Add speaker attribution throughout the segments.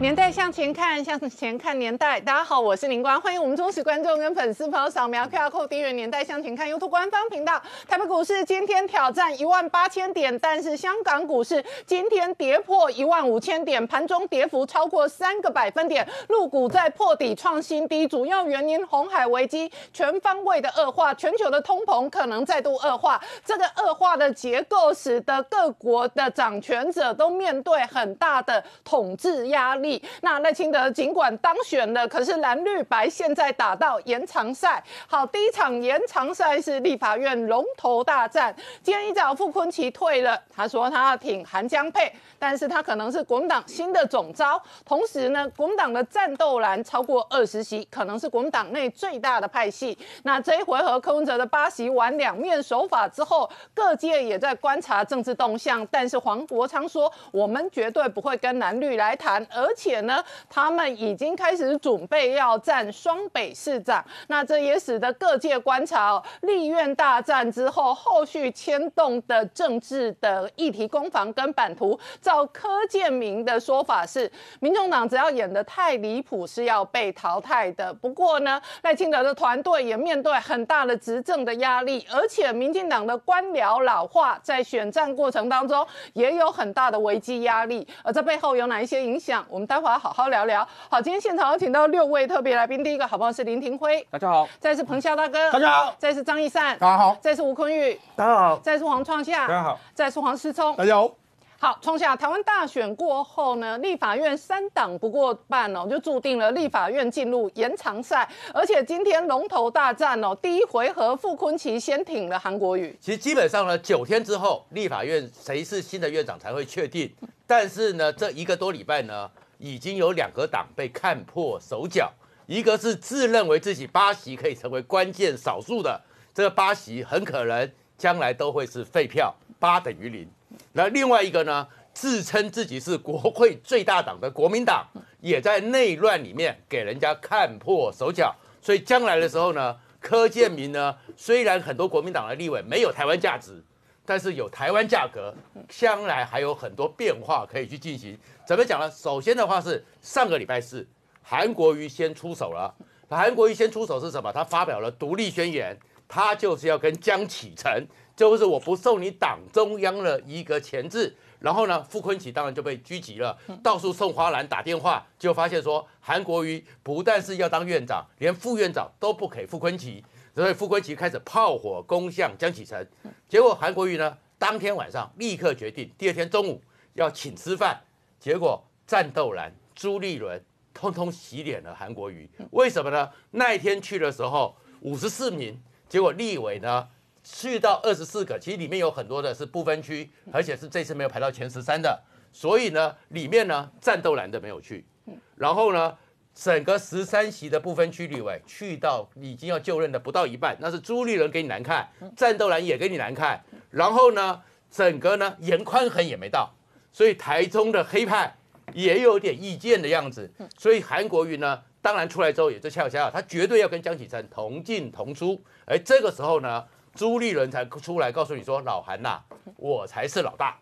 Speaker 1: 年代向前看，向前看年代。大家好，我是林光，欢迎我们忠实观众跟粉丝朋友扫描票扣，订阅“年代向前看 ”YouTube 官方频道。台北股市今天挑战一万八千点，但是香港股市今天跌破一万五千点，盘中跌幅超过三个百分点，陆股在破底创新低，主要原因红海危机全方位的恶化，全球的通膨可能再度恶化，这个恶化的结构使得各国的掌权者都面对很大的统治压力。那赖清德尽管当选了，可是蓝绿白现在打到延长赛。好，第一场延长赛是立法院龙头大战。今天一早傅昆奇退了，他说他要挺韩江佩，但是他可能是国民党新的总招。同时呢，国民党的战斗蓝超过二十席，可能是国民党内最大的派系。那这一回合柯文哲的八席玩两面手法之后，各界也在观察政治动向。但是黄国昌说，我们绝对不会跟蓝绿来谈，而。且呢，他们已经开始准备要战双北市长，那这也使得各界观察哦，立院大战之后后续牵动的政治的议题攻防跟版图。照柯建明的说法是，民众党只要演得太离谱是要被淘汰的。不过呢，赖清德的团队也面对很大的执政的压力，而且民进党的官僚老化在选战过程当中也有很大的危机压力。而这背后有哪一些影响？我们。待会儿好好聊聊。好，今天现场请到六位特别来宾。第一个好朋友是林庭辉，大家好。再是彭霄大哥，大家好。再是张一善，大家好。再是吴坤玉，大家好。再是黄创夏，大家好。再是黄思聪，大家好。好，创夏，台湾大选过后呢，立法院三党不过半哦，就注定了立法院进入延长赛。而且今天龙头大战哦，第一回合傅坤奇先挺了韩国宇。
Speaker 2: 其实基本上呢，九天之后立法院谁是新的院长才会确定。但是呢，这一个多礼拜呢。已经有两个党被看破手脚，一个是自认为自己八席可以成为关键少数的，这个八席很可能将来都会是废票，八等于零。那另外一个呢，自称自己是国会最大党的国民党，也在内乱里面给人家看破手脚，所以将来的时候呢，柯建明呢，虽然很多国民党的立委没有台湾价值。但是有台湾价格，将来还有很多变化可以去进行。怎么讲呢？首先的话是上个礼拜四，韩国瑜先出手了。韩国瑜先出手是什么？他发表了独立宣言，他就是要跟江启臣，就是我不受你党中央的一个钳制。然后呢，傅昆萁当然就被拘集了，到处送花篮打电话，就发现说韩国瑜不但是要当院长，连副院长都不给傅昆萁。所以傅坤奇开始炮火攻向江启臣，结果韩国瑜呢，当天晚上立刻决定第二天中午要请吃饭。结果战斗蓝朱立伦通通洗脸了韩国瑜，为什么呢？那一天去的时候五十四名，结果立委呢去到二十四个，其实里面有很多的是不分区，而且是这次没有排到前十三的，所以呢里面呢战斗蓝的没有去，然后呢。整个十三席的部分区立委去到已经要就任的不到一半，那是朱立伦给你难看，战斗蓝也给你难看，然后呢，整个呢严宽衡也没到，所以台中的黑派也有点意见的样子，所以韩国瑜呢，当然出来之后也就翘虾他绝对要跟江启臣同进同出，而这个时候呢，朱立伦才出来告诉你说老韩呐，我才是老大，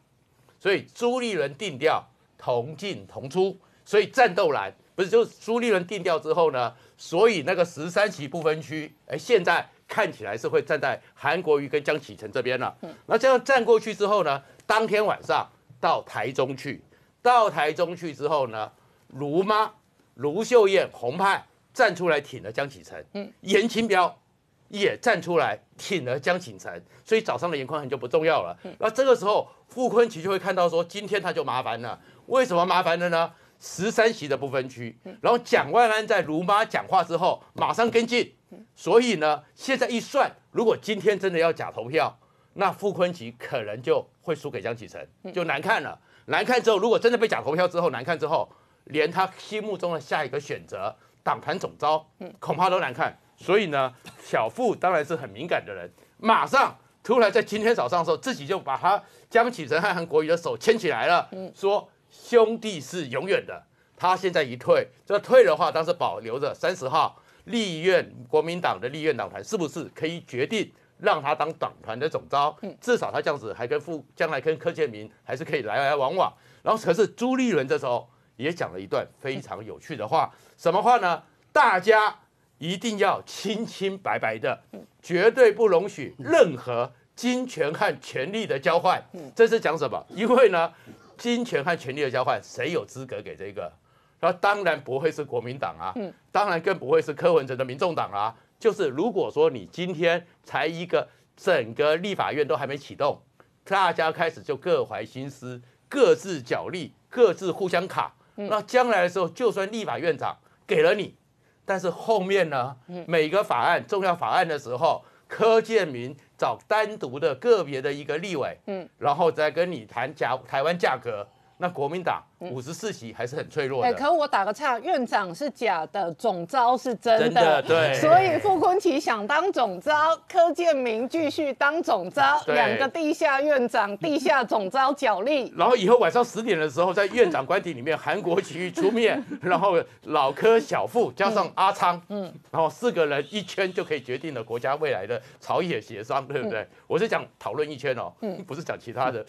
Speaker 2: 所以朱立伦定调同进同出，所以战斗蓝。不是，就苏立伦定调之后呢，所以那个十三席不分区，哎，现在看起来是会站在韩国瑜跟江启程这边了。嗯。那这样站过去之后呢，当天晚上到台中去，到台中去之后呢，卢妈卢秀燕红派站出来挺了江启程，嗯。严钦标也站出来挺了江启程，所以早上的严宽很就不重要了。嗯。那这个时候傅昆萁就会看到说，今天他就麻烦了。为什么麻烦了呢？十三席的不分区，然后蒋万安在卢妈讲话之后马上跟进，所以呢，现在一算，如果今天真的要假投票，那傅昆萁可能就会输给江启澄，就难看了。难看之后，如果真的被假投票之后难看之后，连他心目中的下一个选择党团总招，恐怕都难看。所以呢，小傅当然是很敏感的人，马上突然在今天早上的时候，自己就把他江启澄和韩国瑜的手牵起来了，说。兄弟是永远的，他现在一退，这退的话，当时保留着三十号立院国民党的立院党团，是不是可以决定让他当党团的总召？至少他这样子还跟副，将来跟柯建民还是可以来来往往。然后可是朱立伦这时候也讲了一段非常有趣的话，什么话呢？大家一定要清清白白的，绝对不容许任何金钱和权力的交换。这是讲什么？因为呢。金钱和权力的交换，谁有资格给这个？那当然不会是国民党啊，当然更不会是柯文哲的民众党啊。就是如果说你今天才一个整个立法院都还没启动，大家开始就各怀心思、各自角力、各自互相卡，那将来的时候，就算立法院长给了你，但是后面呢，每个法案重要法案的时候，柯建明。找单独的个别的一个立委，嗯，然后再跟你谈价台湾价格，那国民党。五十四席还是很脆弱的。哎，可
Speaker 1: 我打个岔，院长是假的，总招是真的。真的，对。所以傅昆奇想当总招，柯建明继续当总招，两个地下院长、地下总招角力。
Speaker 2: 然后以后晚上十点的时候，在院长官邸里面，韩国瑜出面，然后老柯、小傅加上阿昌，嗯，然后四个人一圈就可以决定了国家未来的朝野协商，对不对？我是讲讨论一圈哦，嗯，不是讲其他的，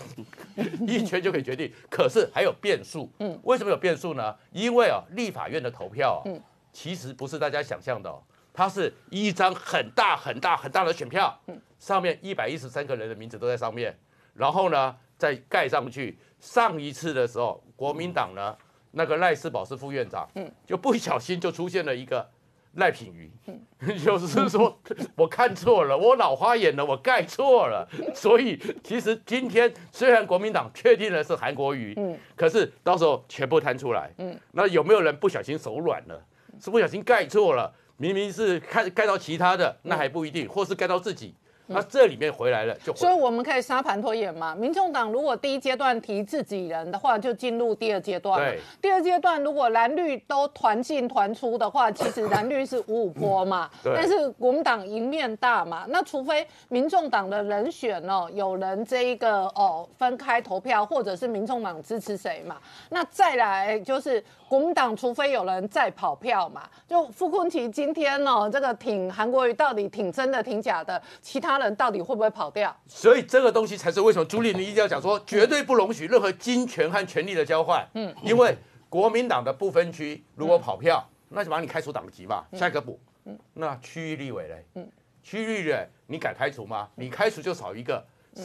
Speaker 2: 一圈就可以决定。可是还有变数。嗯，为什么有变数呢？因为啊，立法院的投票啊，其实不是大家想象的，它是一张很大很大很大的选票，上面一百一十三个人的名字都在上面，然后呢再盖上去。上一次的时候，国民党呢那个赖斯宝是副院长，就不小心就出现了一个。赖品妤，就是说，我看错了，我老花眼了，我盖错了。所以，其实今天虽然国民党确定了是韩国瑜，嗯，可是到时候全部摊出来，嗯，那有没有人不小心手软了？是不小心盖错了？明明是盖盖到其他的，那还不一定，或是盖到自己。那这里面回来了，就所以我
Speaker 1: 们可以沙盘推演嘛。民众党如果第一阶段提自己人的话，就进入第二阶段第二阶段如果蓝绿都团进团出的话，其实蓝绿是五五坡嘛。但是国民党赢面大嘛。那除非民众党的人选哦，有人这一个哦分开投票，或者是民众党支持谁嘛。那再来就是。国民党除非有人再跑票嘛？就傅昆萁今天哦，这个挺韩国瑜到底挺真的挺假的？其他人到底会不会跑掉？
Speaker 2: 所以这个东西才是为什么朱立伦一定要讲说，绝对不容许任何金权和权力的交换。嗯，因为国民党的不分区如果跑票，那就把你开除党籍嘛，下个不，嗯，那区域立委嘞？嗯，区域的你敢开除吗？你开除就少一个。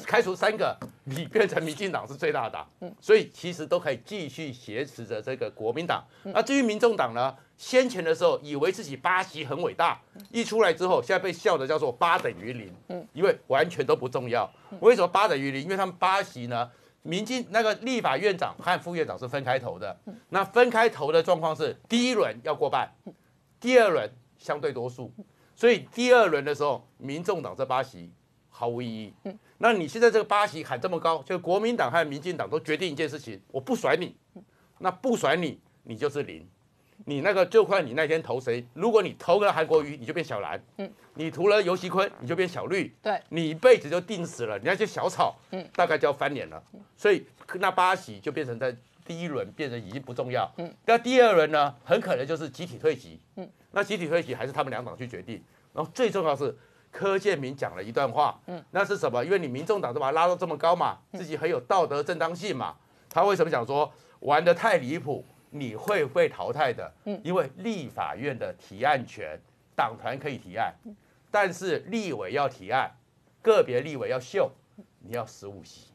Speaker 2: 开除三个，你变成民进党是最大的党，所以其实都可以继续挟持着这个国民党。那至于民众党呢？先前的时候以为自己八席很伟大，一出来之后，现在被笑的叫做八等于零，嗯，因为完全都不重要。为什么八等于零？因为他们八席呢，民进那个立法院长和副院长是分开投的，那分开投的状况是第一轮要过半，第二轮相对多数，所以第二轮的时候，民众党这八席毫无意义，嗯。那你现在这个八席喊这么高，就国民党还有民进党都决定一件事情，我不甩你，那不甩你，你就是零，你那个就看你那天投谁。如果你投了韩国瑜，你就变小蓝，嗯，你投了尤熙坤，你就变小绿，对，你一辈子就定死了。你那些小草，嗯，大概就要翻脸了。所以那八席就变成在第一轮变成已经不重要，嗯，那第二轮呢，很可能就是集体退席，嗯，那集体退席还是他们两党去决定，然后最重要是。柯建明讲了一段话，嗯，那是什么？因为你民众党都把他拉到这么高嘛，自己很有道德正当性嘛。他为什么讲说玩得太离谱，你会被淘汰的？嗯，因为立法院的提案权，党团可以提案，但是立委要提案，个别立委要秀，你要十五席。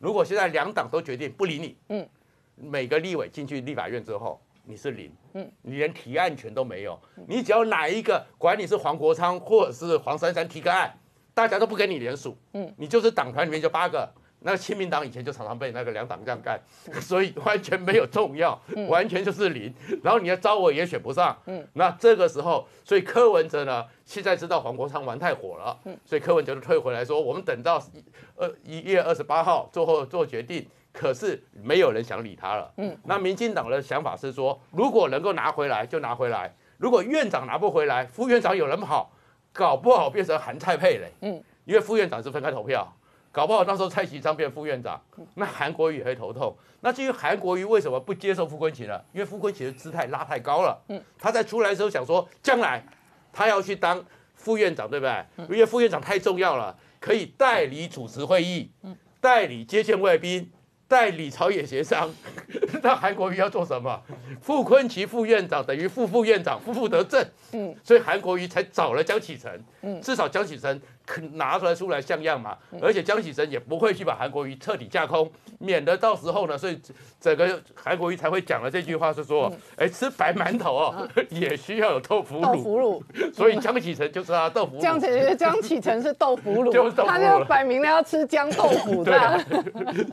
Speaker 2: 如果现在两党都决定不理你，嗯，每个立委进去立法院之后。你是零，嗯，你连提案权都没有。你只要哪一个管你是黄国昌或者是黄珊珊提个案，大家都不跟你连署，嗯，你就是党团里面就八个。那亲民党以前就常常被那个两党这样干，所以完全没有重要，完全就是零。然后你要招我也选不上，嗯，那这个时候，所以柯文哲呢，现在知道黄国昌玩太火了，嗯，所以柯文哲就退回来说，我们等到二一月二十八号做做决定。可是没有人想理他了。嗯，那民进党的想法是说，如果能够拿回来就拿回来。如果院长拿不回来，副院长有人跑，搞不好变成韩蔡配嘞。嗯，因为副院长是分开投票，搞不好那时候蔡其章变副院长，那韩国瑜也会头痛。那至于韩国瑜为什么不接受傅昆萁呢？因为傅昆萁的姿态拉太高了。嗯，他在出来的时候想说，将来他要去当副院长，对不对？因为副院长太重要了，可以代理主持会议，代理接见外宾。在李朝野协商，那韩国瑜要做什么？傅坤琪副院长等于副副院长，副副得正，嗯，所以韩国瑜才找了江启臣，嗯，至少江启臣。拿出来出来像样嘛，而且江启臣也不会去把韩国瑜彻底架空，免得到时候呢，所以整个韩国瑜才会讲了这句话，是说，哎，吃白馒头哦，也需要有豆腐乳。豆腐乳，所以江启臣就是他豆腐。江启江
Speaker 1: 启臣 是豆腐乳，他就摆明了要吃江豆腐的。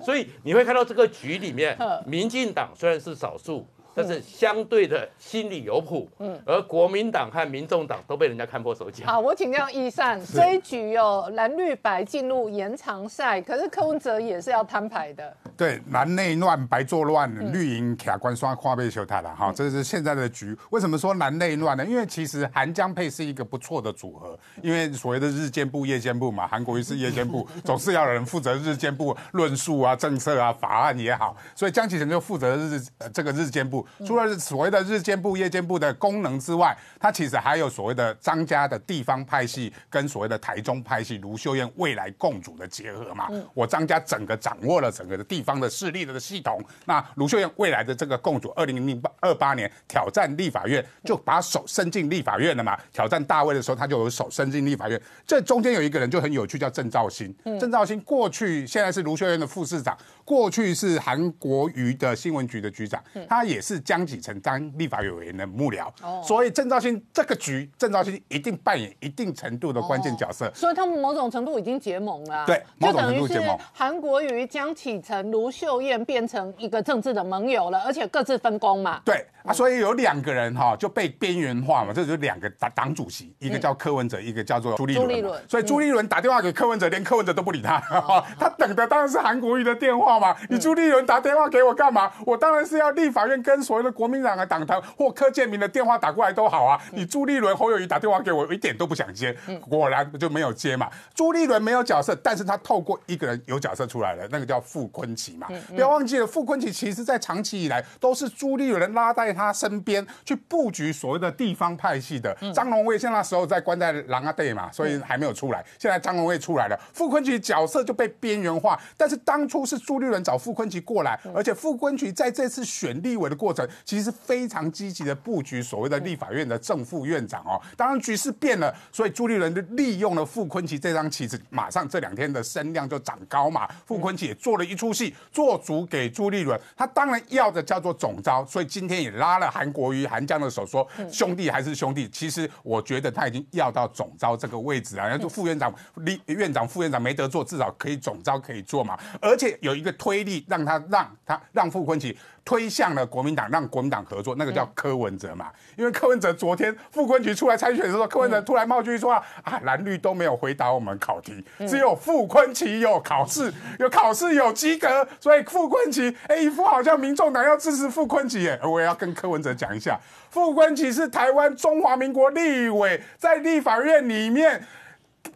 Speaker 2: 所以你会看到这个局里面，民进党虽然是少数。但是相对的心理有谱，而国民党和
Speaker 3: 民众党都被人家看破手脚。好，
Speaker 1: 我请教易善，这一局哦，蓝绿白进入延长赛，可是柯文哲也是要摊牌的。
Speaker 3: 对，蓝内乱，白作乱，绿营卡关刷花呗修台了哈，这是现在的局。为什么说蓝内乱呢？因为其实韩江配是一个不错的组合，因为所谓的日间部、夜间部嘛，韩国瑜是夜间部，总是要人负责日间部论述啊、政策啊、法案也好，所以江启臣就负责日这个日间部。除了是所谓的日间部、夜间部的功能之外，它其实还有所谓的张家的地方派系跟所谓的台中派系卢秀燕未来共主的结合嘛？我张家整个掌握了整个的地方的势力的系统。那卢秀燕未来的这个共主，二零零八二八年挑战立法院，就把手伸进立法院了嘛？挑战大卫的时候，他就有手伸进立法院。这中间有一个人就很有趣，叫郑兆新。郑兆新过去现在是卢秀燕的副市长。过去是韩国瑜的新闻局的局长，他也是江启臣当立法委员的幕僚，所以郑兆新这个局，郑兆新一定扮演一定程度的关键角色，
Speaker 1: 所以他们某种程度已经结盟了，对，某种程度结盟，韩国瑜、江启臣、卢秀燕变成一个政治的盟友了，而且各自分工嘛，
Speaker 3: 对。啊，所以有两个人哈就被边缘化嘛，这就是两个党党主席，一个叫柯文哲，一个叫做朱立伦。所以朱立伦打电话给柯文哲，连柯文哲都不理他。他等的当然是韩国瑜的电话嘛，你朱立伦打电话给我干嘛？我当然是要立法院跟所谓的国民党的党团或柯建明的电话打过来都好啊，你朱立伦、侯友宜打电话给我，我一点都不想接，果然就没有接嘛。朱立伦没有角色，但是他透过一个人有角色出来了，那个叫傅昆奇嘛，不要忘记了，傅昆奇其实在长期以来都是朱立伦拉带。在他身边去布局所谓的地方派系的张龙卫，现在时候在关在狼阿队嘛，所以还没有出来。现在张龙卫出来了，傅坤奇角色就被边缘化。但是当初是朱立伦找傅坤奇过来，而且傅坤奇在这次选立委的过程，其实是非常积极的布局所谓的立法院的正副院长哦。当然局势变了，所以朱立伦就利用了傅坤奇这张棋子，马上这两天的声量就涨高嘛。傅坤奇也做了一出戏，做主给朱立伦，他当然要的叫做总招，所以今天也拉了韩国瑜、韩江的手，说兄弟还是兄弟。其实我觉得他已经要到总招这个位置了。然后副院长、历院长、副院长没得做，至少可以总招可以做嘛。而且有一个推力，让他、让他、让傅昆萁推向了国民党，让国民党合作，那个叫柯文哲嘛。因为柯文哲昨天傅昆萁出来参选的时候，柯文哲突然冒出去说啊蓝绿都没有回答我们考题，只有傅昆萁有考试，有考试有及格，所以傅昆萁哎一副好像民众党要支持傅昆萁耶，我也要跟。柯文哲讲一下，傅昆萁是台湾中华民国立委，在立法院里面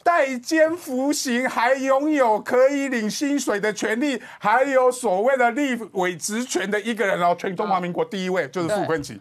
Speaker 3: 代监服刑，还拥有可以领薪水的权利，还有所谓的立委职权的一个人哦，全中华民国第一位就是傅昆萁。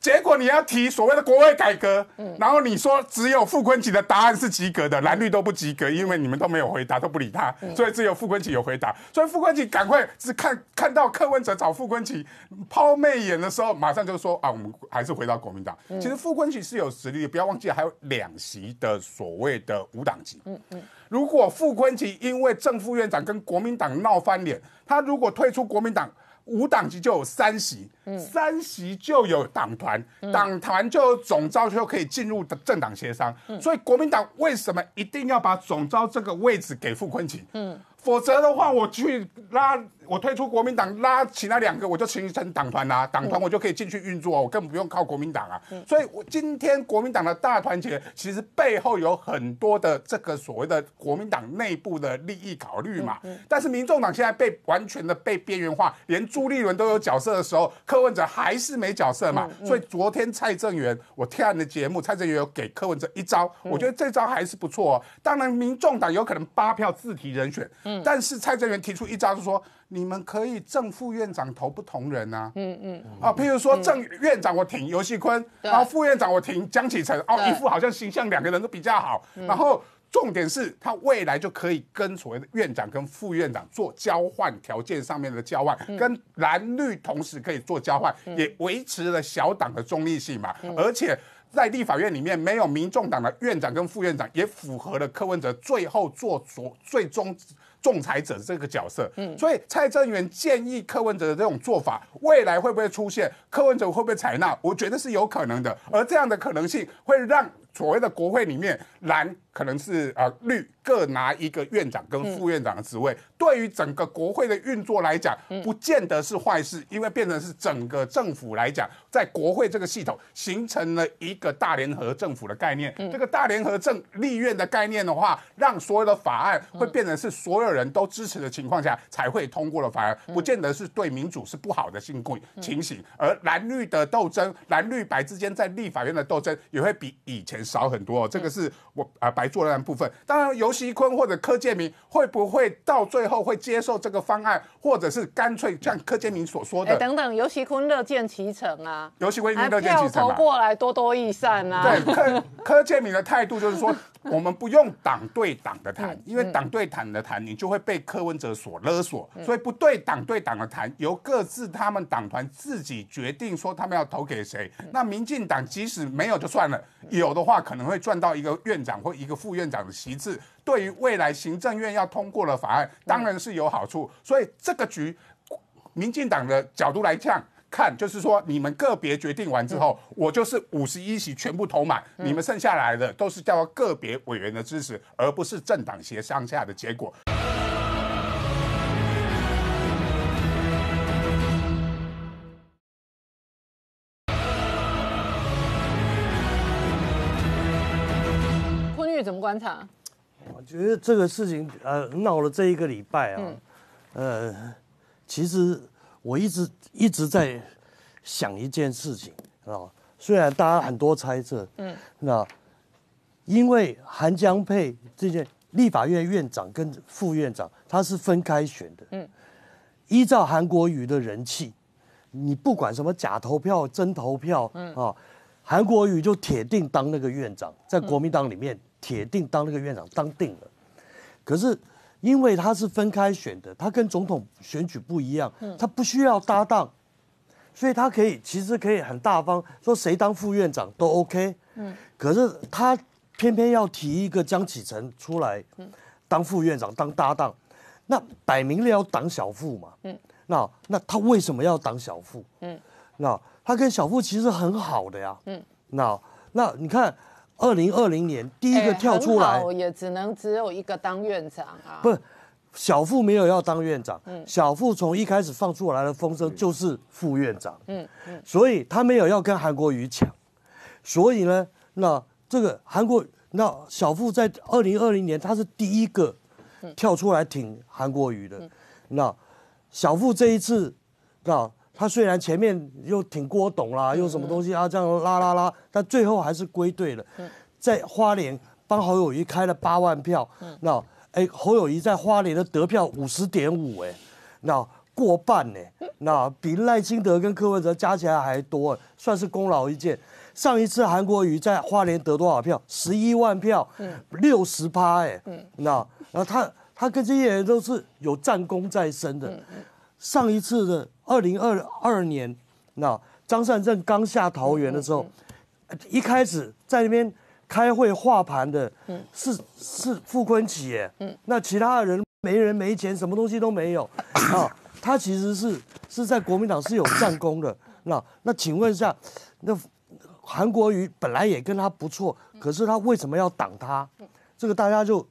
Speaker 3: 结果你要提所谓的国会改革，然后你说只有傅昆萁的答案是及格的，蓝绿都不及格，因为你们都没有回答，都不理他，所以只有傅昆萁有回答。所以傅昆萁赶快是看看到柯文哲找傅昆萁抛媚眼的时候，马上就说啊，我们还是回到国民党。其实傅昆萁是有实力，不要忘记还有两席的所谓的无党籍。嗯嗯，如果傅昆萁因为正副院长跟国民党闹翻脸，他如果退出国民党。五党籍就有三席，三席就有党团，党团就有总召就可以进入政党协商。所以国民党为什么一定要把总召这个位置给傅昆萁？嗯，否则的话，我去拉。我退出国民党，拉起那两个，我就形成党团啦，党团我就可以进去运作，我根本不用靠国民党啊。所以，我今天国民党的大团结，其实背后有很多的这个所谓的国民党内部的利益考虑嘛。但是，民众党现在被完全的被边缘化，连朱立伦都有角色的时候，柯文哲还是没角色嘛。所以，昨天蔡正元我听你的节目，蔡正元有给柯文哲一招，我觉得这招还是不错。当然，民众党有可能八票自提人选，但是蔡正元提出一招是说。你们可以正副院长投不同人啊，
Speaker 2: 嗯嗯，啊，
Speaker 3: 譬如说正院长我挺游坤，然后副院长我挺江启臣，哦一副好像形象两个人都比较好，然后重点是他未来就可以跟所谓的院长跟副院长做交换条件上面的交换，跟蓝绿同时可以做交换，也维持了小党的中立性嘛，而且在立法院里面没有民众党的院长跟副院长也符合了柯文哲最后做做最终。仲裁者这个角色，嗯，所以蔡正元建议柯文哲的这种做法，未来会不会出现？柯文哲会不会采纳？我觉得是有可能的，而这样的可能性会让。所谓的国会里面，蓝可能是呃绿各拿一个院长跟副院长的职位，对于整个国会的运作来讲，不见得是坏事，因为变成是整个政府来讲，在国会这个系统形成了一个大联合政府的概念。这个大联合政立院的概念的话，让所有的法案会变成是所有人都支持的情况下才会通过的法案，不见得是对民主是不好的新故情形。而蓝绿的斗争，蓝绿白之间在立法院的斗争，也会比以前。少很多，这个是我啊白做的部分。当然，尤熙坤或者柯建明会不会到最后会接受这个方案，或者是干脆像柯建明所说的等
Speaker 1: 等，尤熙坤乐见其成啊，尤
Speaker 3: 熙坤乐见其成投过
Speaker 1: 来多多益善啊。对，
Speaker 3: 柯柯建明的态度就是说，我们不用党对党的谈，因为党对谈的谈，你就会被柯文哲所勒索，所以不对党对党的谈，由各自他们党团自己决定说他们要投给谁。那民进党即使没有就算了，有的话。话可能会赚到一个院长或一个副院长的席次，对于未来行政院要通过的法案当然是有好处。所以这个局，民进党的角度来讲，看就是说，你们个别决定完之后，我就是五十一席全部投满，你们剩下来的都是叫个别委员的支持，而不是政党协商下的结果。
Speaker 1: 怎么观察？
Speaker 4: 我觉得这个事情呃闹了这一个礼拜啊，呃，其实我一直一直在想一件事情啊。虽然大家很多猜测，嗯，那因为韩江佩这件立法院院长跟副院长他是分开选的，嗯，依照韩国瑜的人气，你不管什么假投票、真投票啊，韩国瑜就铁定当那个院长，在国民党里面。铁定当那个院长当定了，可是因为他是分开选的，他跟总统选举不一样，他不需要搭档，所以他可以其实可以很大方说谁当副院长都 OK。可是他偏偏要提一个江启臣出来当副院长当搭档，那摆明了要挡小富嘛。那那他为什么要挡小富？嗯，那他跟小富其实很好的呀。嗯，那那你看。二零二零年第一个跳出来，
Speaker 1: 也只能只有一个当院长啊。
Speaker 4: 不小富没有要当院长，小富从一开始放出来的风声就是副院长。嗯嗯，所以他没有要跟韩国瑜抢，所以呢，那这个韩国那小富在二零二零年他是第一个跳出来挺韩国瑜的。那小富这一次，那。他虽然前面又挺郭董啦，又什么东西啊这样拉拉拉，但最后还是归队了。在花莲帮侯友谊开了八万票，那哎侯友谊在花莲的得票五十点五哎，那过半呢，那比赖清德跟柯文哲加起来还多，算是功劳一件。上一次韩国瑜在花莲得多少票？十一万票，六十八哎，那然后他他跟这些人都是有战功在身的，上一次的。二零二二年，那张善政刚下桃园的时候，一开始在那边开会画盘的，是是傅昆萁耶。那其他的人没人没钱，什么东西都没有。啊，他其实是是在国民党是有战功的。那那请问一下，那韩国瑜本来也跟他不错，可是他为什么要挡他？这个大家就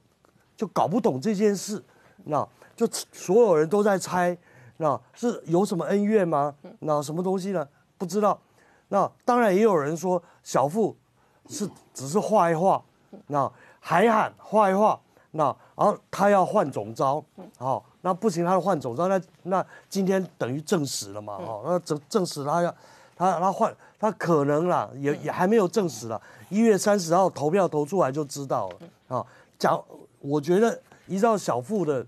Speaker 4: 就搞不懂这件事。那就所有人都在猜。那是有什么恩怨吗？那什么东西呢？不知道。那当然也有人说小付是只是画一画，那还喊画一画。那然后他要换种招，好，那不行，他要换种招。那那今天等于证实了嘛？哦，那证证实他要他他换他可能啦，也也还没有证实了。一月三十号投票投出来就知道了。啊，讲我觉得依照小付的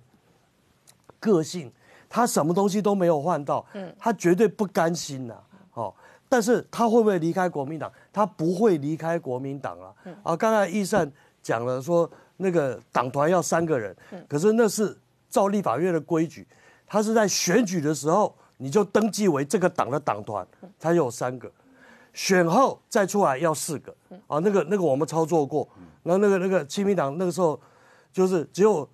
Speaker 4: 个性。他什么东西都没有换到，嗯，他绝对不甘心呐，好，但是他会不会离开国民党？他不会离开国民党啊，啊，刚才易善讲了说，那个党团要三个人，可是那是照立法院的规矩，他是在选举的时候你就登记为这个党的党团才有三个，选后再出来要四个，啊，那个那个我们操作过，然后那个那个亲民党那个时候就是只有。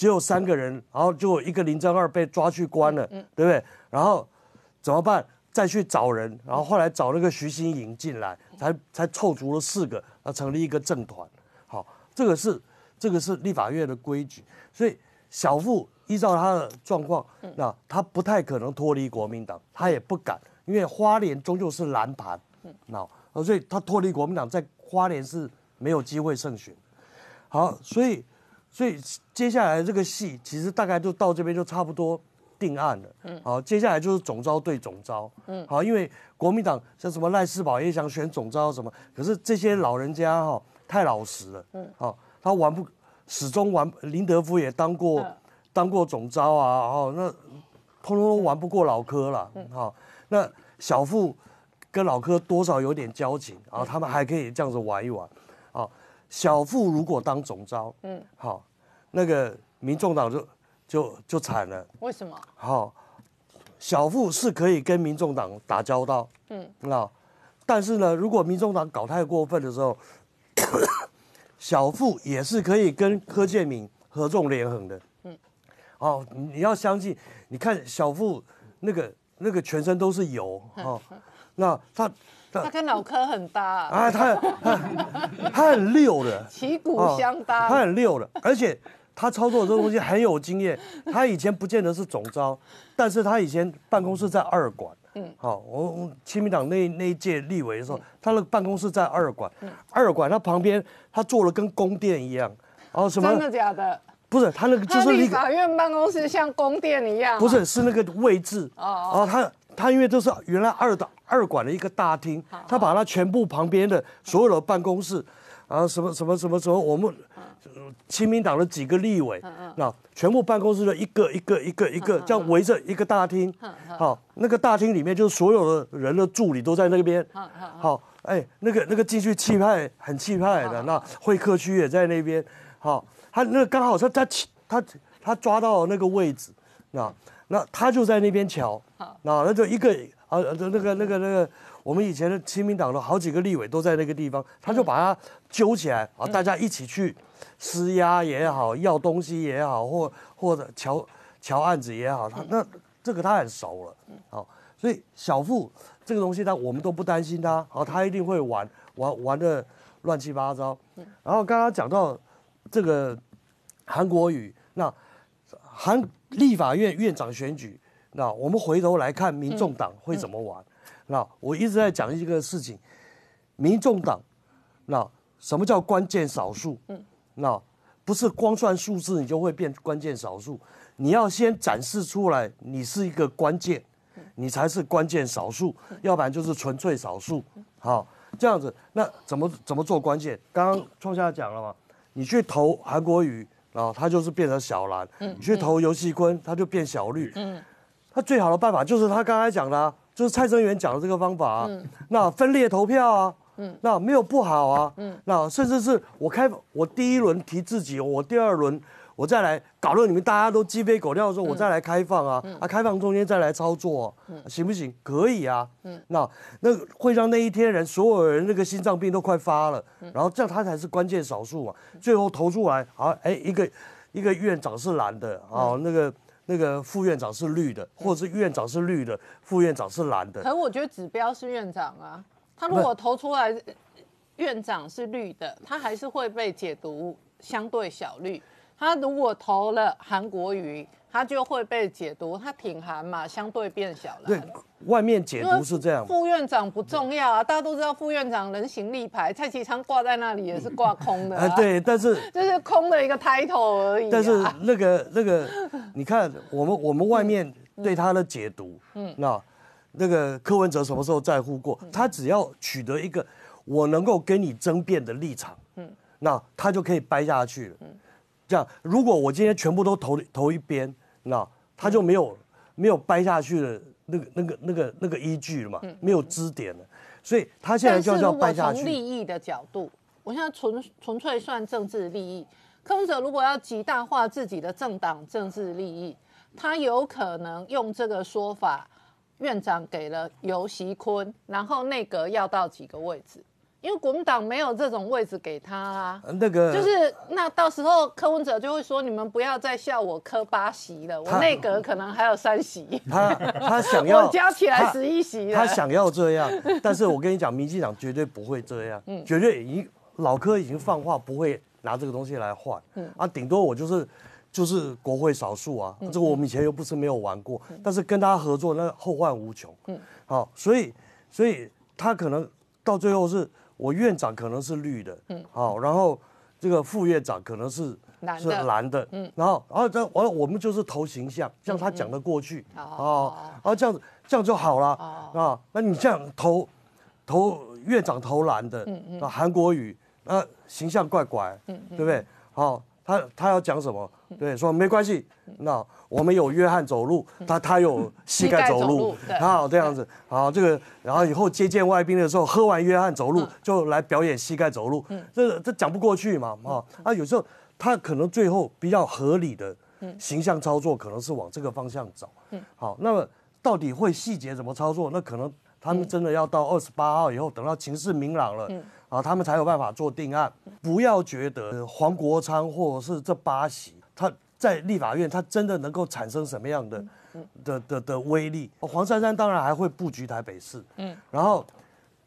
Speaker 4: 只有三个人，然后就一个林正二被抓去关了，对不对？然后怎么办？再去找人，然后后来找那个徐新莹进来，才才凑足了四个，啊，成立一个政团。好，这个是这个是立法院的规矩，所以小富依照他的状况，那他不太可能脱离国民党，他也不敢，因为花莲终究是蓝盘，那所以他脱离国民党在花莲是没有机会胜选。好，所以。所以接下来这个戏其实大概就到这边就差不多定案了。嗯，好，接下来就是总招对总招。嗯，好，因为国民党像什么赖世宝也想选总招什么，可是这些老人家哈太老实了。嗯，好，他玩不始终玩林德夫也当过当过总招啊，哦，那通通都玩不过老柯了。嗯，好，那小富跟老柯多少有点交情，然后他们还可以这样子玩一玩。小富如果当总招，嗯，好，那个民众党就就就惨了。为什么？好，小富是可以跟民众党打交道，嗯，啊，但是呢，如果民众党搞太过分的时候，小富也是可以跟柯建敏合纵连横的，嗯，哦，你要相信，你看小富那个那个全身都是油，哈。那他，他跟
Speaker 1: 脑科很搭啊！他
Speaker 4: 他很溜的，旗鼓相当。他很溜的，而且他操作的这个东西很有经验。他以前不见得是总招，但是他以前办公室在二馆。嗯，好，我，亲民党那那一届立委的时候，他的办公室在二馆，二馆他旁边他坐的跟宫殿一样。哦，什么？真的假的？不是他那个，就是立法
Speaker 1: 院办公室像宫殿一样。不是，是
Speaker 4: 那个位置。哦哦，他。他因为都是原来二的二馆的一个大厅，他把他全部旁边的所有的办公室，啊什么什么什么什么，我们，亲民党的几个立委，那全部办公室的一个一个一个一个，这样围着一个大厅，好，那个大厅里面就是所有的人的助理都在那边，好，哎，那个那个进去气派很气派的，那会客区也在那边，好，他那刚好他他他抓到那个位置，那。那他就在那边瞧。好，那那就一个啊，那个那个那个，我们以前的亲民党的好几个立委都在那个地方，他就把他揪起来啊，大家一起去施压也好，要东西也好，或或者敲敲案子也好，他那这个他很熟了，好，所以小傅这个东西他我们都不担心他，好，他一定会玩玩玩的乱七八糟，嗯，然后刚刚讲到这个韩国语，那韩。立法院院长选举，那我们回头来看民众党会怎么玩。那我一直在讲一个事情，民众党，那什么叫关键少数？嗯，那不是光算数字你就会变关键少数，你要先展示出来你是一个关键，你才是关键少数，要不然就是纯粹少数。好，这样子那怎么怎么做关键？刚刚创下讲了嘛，你去投韩国瑜。然后他就是变成小蓝，
Speaker 1: 你去投
Speaker 4: 游戏坤，他就变小绿。他最好的办法就是他刚才讲的，就是蔡正元讲的这个方法。那分裂投票啊，那没有不好啊。那甚至是我开我第一轮提自己，我第二轮。我再来搞到你们大家都鸡飞狗跳的时候，我再来开放啊啊！开放中间再来操作，行不行？可以啊。嗯，那那会让那一天人所有人那个心脏病都快发了。然后这样他才是关键少数嘛。最后投出来啊，哎，一个一个院长是蓝的啊，那个那个副院长是绿的，或者是院长是绿的，副院长是蓝的。可
Speaker 1: 我觉得指标是院长啊，他如果投出来院长是绿的，他还是会被解读相对小绿。他如果投了韩国瑜，他就会被解读，他挺韩嘛，相对变小了。
Speaker 4: 对，外面解读是这样。副
Speaker 1: 院长不重要啊，大家都知道副院长人形立牌，蔡其昌挂在那里也是挂空的。哎，对，但是 就是空的一个 title 而已。但是
Speaker 4: 那个那个，你看我们我们外面对他的解读，嗯，那那个柯文哲什么时候在乎过？他只要取得一个我能够跟你争辩的立场，嗯，那他就可以掰下去了。嗯。这样，如果我今天全部都投投一边，那他就没有没有掰下去的那个那个那个那个依据了嘛？没有支点了，所以他现在就要掰下去。从
Speaker 1: 利益的角度，我现在纯纯粹算政治利益，柯文哲如果要极大化自己的政党政治利益，他有可能用这个说法：院长给了尤习坤，然后内阁要到几个位置。因为国民党没有这种位置给他啊。那
Speaker 4: 个就是
Speaker 1: 那到时候柯文哲就会说，你们不要再笑我磕八席了，我内阁可能还有三席。他
Speaker 4: 他 想要加起来十
Speaker 1: 一席，他想
Speaker 4: 要这样。但是我跟你讲，民进党绝对不会这样，绝对已老柯已经放话，不会拿这个东西来换。嗯啊，顶多我就是就是国会少数啊，这我们以前又不是没有玩过，但是跟他合作那后患无穷。嗯，好，所以所以他可能到最后是。我院长可能是绿的，嗯，好，然后这个副院长可能是是蓝的，嗯，然后，然后这完了，我们就是投形象，样他讲的过去，啊，后这样子，这样就好了，啊，那你这样投投院长投蓝的，嗯嗯，那韩国语，那形象怪怪，嗯，对不对？好。他他要讲什么？对，说没关系。那我们有约翰走路，他他有 膝盖走路，他好这样子。好，这个然后以后接见外宾的时候，喝完约翰走路就来表演膝盖走路。这这讲不过去嘛？啊啊，有时候他可能最后比较合理的形象操作，可能是往这个方向走。嗯，好，那么到底会细节怎么操作？那可能他们真的要到二十八号以后，等到情势明朗了。啊，他们才有办法做定案。不要觉得黄国昌或是这八席，他在立法院他真的能够产生什么样的的的的威力？黄珊珊当然还会布局台北市，嗯，然后